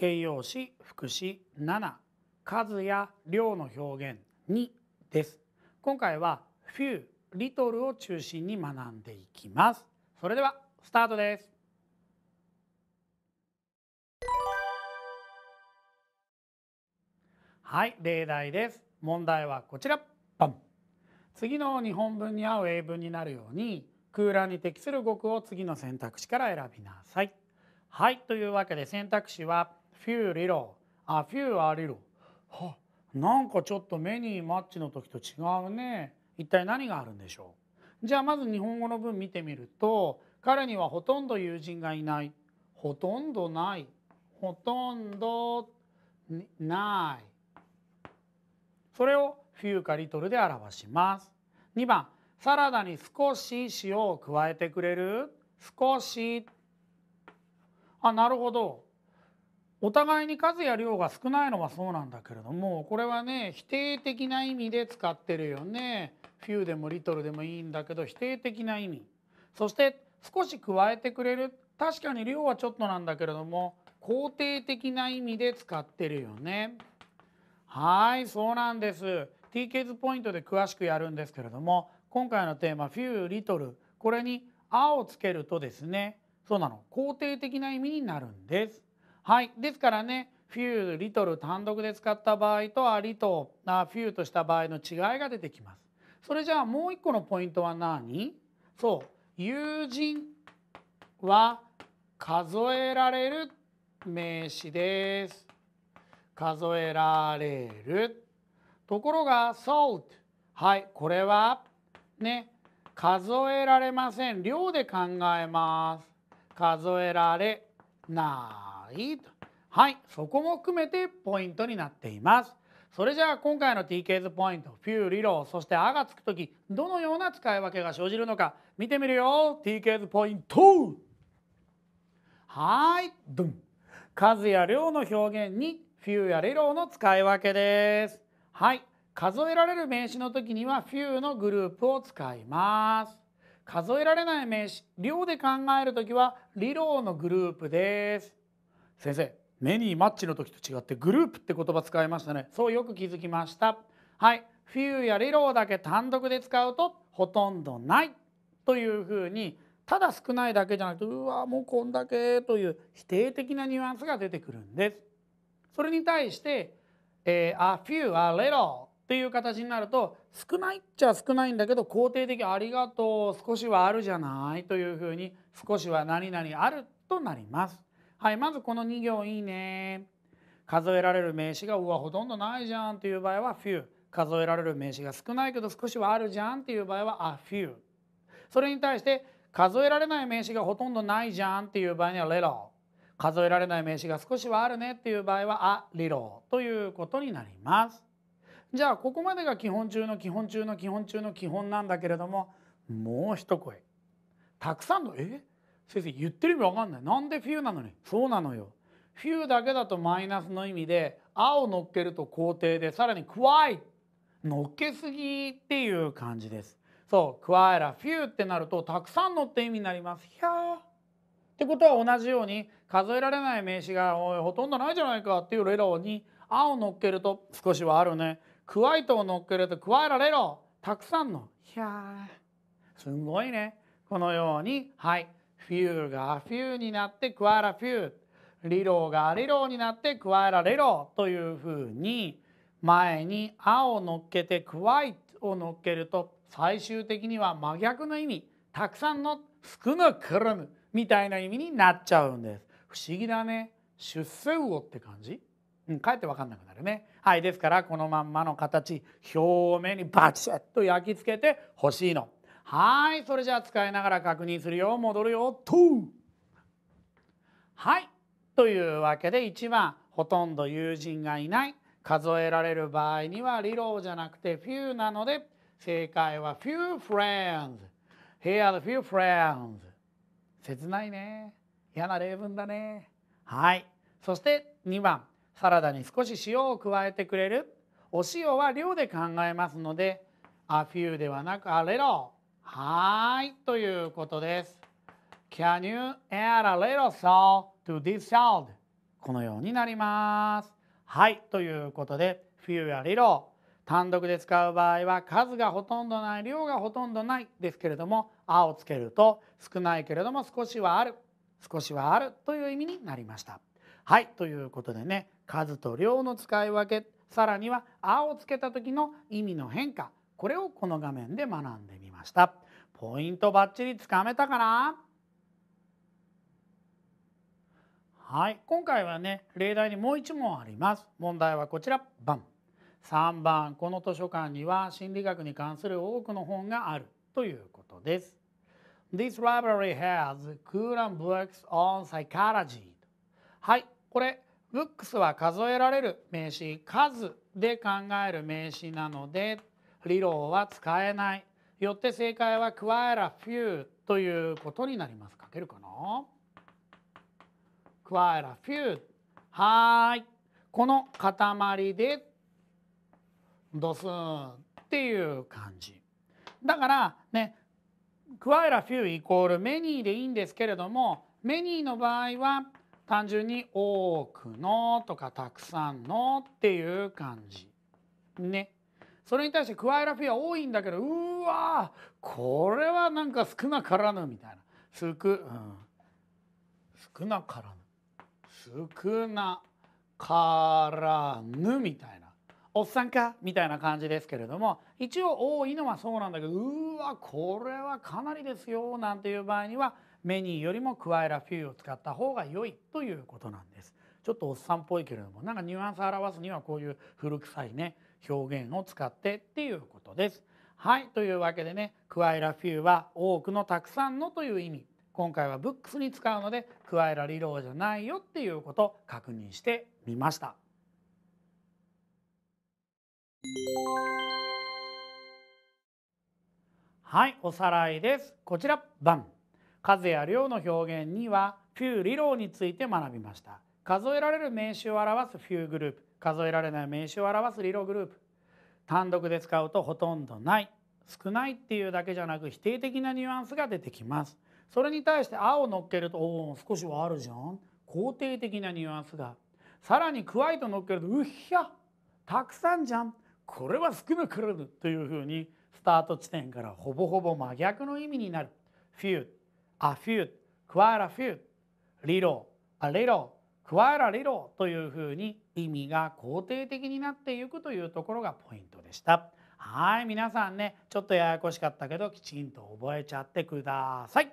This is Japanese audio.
形容詞副詞7数や量の表現2です今回は few リトルを中心に学んでいきますそれではスタートですはい例題です問題はこちらン次の日本文に合う英文になるように空欄に適する語句を次の選択肢から選びなさいはいというわけで選択肢はフューリロあフューアリロはなんかちょっと目にマッチの時と違うね一体何があるんでしょうじゃあまず日本語の文見てみると彼にはほとんど友人がいないほとんどないほとんどないそれをフューかリトルで表します2番サラダに少し塩を加えてくれる少しあなるほどお互いに数や量が少ないのはそうなんだけれどもこれはね否定的な意味で使ってるよね。フューでもリトルでもいいんだけど否定的な意味。そして少し加えてくれる確かに量はちょっとなんだけれども肯定的な意味で使ってるよね。はいそうなんです。TK's ポイントで詳しくやるんですけれども今回のテーマ「フューリトル」これに「あ」をつけるとですねそうなの肯定的な意味になるんです。はい、ですからねフューリトル単独で使った場合とアリとフューとした場合の違いが出てきます。それじゃあもう一個のポイントは何そう友人は数えられる名詞です。数えられる。ところが salt はいこれはね数えられません量で考えます。数えられない。いはいそこも含めてポイントになっていますそれじゃあ今回の TK 図ポイントフュー理論そして「あ」がつく時どのような使い分けが生じるのか見てみるよ TK 図ポイントはいドン数や量の表現にフューや理論の使い分けですはい数えられる名詞の時にはフューのグループを使います数えられない名詞量で考える時は理論のグループです先生メニーマッチの時と違ってグループって言葉使いましたねそうよく気づきましたはいフィューやリローだけ単独で使うとほとんどないというふうにただ少ないだけじゃなくてうわもうこんだけという否定的なニュアンスが出てくるんですそれに対して「えー、a few a little」いう形になると少ないっちゃ少ないんだけど肯定的「ありがとう少しはあるじゃない」というふうに「少しは何々ある」となりますはいまずこの2行いいね数えられる名詞がうわほとんどないじゃんという場合は few 数えられる名詞が少ないけど少しはあるじゃんっていう場合は a few それに対して数えられない名詞がほとんどないじゃんっていう場合には little 数えられない名詞が少しはあるねっていう場合は a little ということになりますじゃあここまでが基本中の基本中の基本中の基本なんだけれどももう一声たくさんのえ先生言ってる意味わかんないなんで冬なのにそうなのよ冬だけだとマイナスの意味で「あ」を乗っけると肯定でさらに「くわい」乗っけすぎっていう感じですそう「くわえらフュー」ってなるとたくさん乗って意味になりますひゃーってことは同じように数えられない名詞がいほとんどないじゃないかっていうレロに「あ」を乗っけると少しはあるね「くわいと」を乗っけると「くわえられろ」たくさんの「ひゃー」すごいねこのようにはいフューがフューになって加えらフューリローがリローになって加えらレロというふうに前に「あ」を乗っけて「クワイ」を乗っけると最終的には真逆の意味たくさんの「少なくるむ」みたいな意味になっちゃうんです。不思議だね。出世魚って感じ、うん、かえって分かんなくなるね。はいですからこのまんまの形表面にバチッと焼き付けてほしいの。はいそれじゃあ使いながら確認するよ戻るよとはいというわけで1番ほとんど友人がいない数えられる場合にはリローじゃなくて few なので正解は few friends Here are few friends 切ないね嫌な例文だねはいそして2番サラダに少し塩を加えてくれるお塩は量で考えますので a few ではなく a little はい、ということです。Can you add a little salt to this sound? このようになります。はい、ということで、few や little 単独で使う場合は数がほとんどない量がほとんどないですけれども「あ」をつけると少ないけれども少しはある少しはあるという意味になりました。はいということでね数と量の使い分けさらには「あ」をつけた時の意味の変化これをこの画面で学んでみましたポイントバッチリつかめたかなはい今回はね例題にもう一問あります問題はこちらバン3番この図書館には心理学に関する多くの本があるということです This library has current books on psychology はいこれ books は数えられる名詞数で考える名詞なので理論は使えないよって正解はクワエラフューということになります書けるかなクワエラフューはいこの塊でドスンっていう感じだからねクワエラフューイコールメニーでいいんですけれどもメニーの場合は単純に多くのとかたくさんのっていう感じねそれに対してクワイラフィア多いんだけどうわこれはなんか少なからぬみたいな少,、うん、少なからぬ少なからぬみたいなおっさんかみたいな感じですけれども一応多いのはそうなんだけどうわこれはかなりですよなんていう場合にはメニーよりもクワイラフィーを使った方が良いということなんです。ちょっとおっさんっぽいけれどもなんかニュアンス表すにはこういう古臭いね表現を使ってっていうことです。はいというわけでね「クワイラ・フュー」は「多くのたくさんの」という意味今回はブックスに使うので「クワイラ・リロー」じゃないよっていうこと確認してみました。はいおさらいですこちらバン数や量の表現にはフューリローについて学びました数えられる名詞を表すフューグループ数えられない名詞を表すリログループ単独で使うとほとんどない少ないっていうだけじゃなく否定的なニュアンスが出てきますそれに対して「あ」を乗っけると「おお少しはあるじゃん」肯定的なニュアンスがさらに「くわい」と乗っけると「うっひゃたくさんじゃんこれは少なくらる」というふうにスタート地点からほぼほぼ真逆の意味になる「フュー」「アフュー」「クワラフュー」「リロ」「アレロ」加えられろというふうに意味が肯定的になっていくというところがポイントでした。はい皆さんねちょっとややこしかったけどきちんと覚えちゃってください。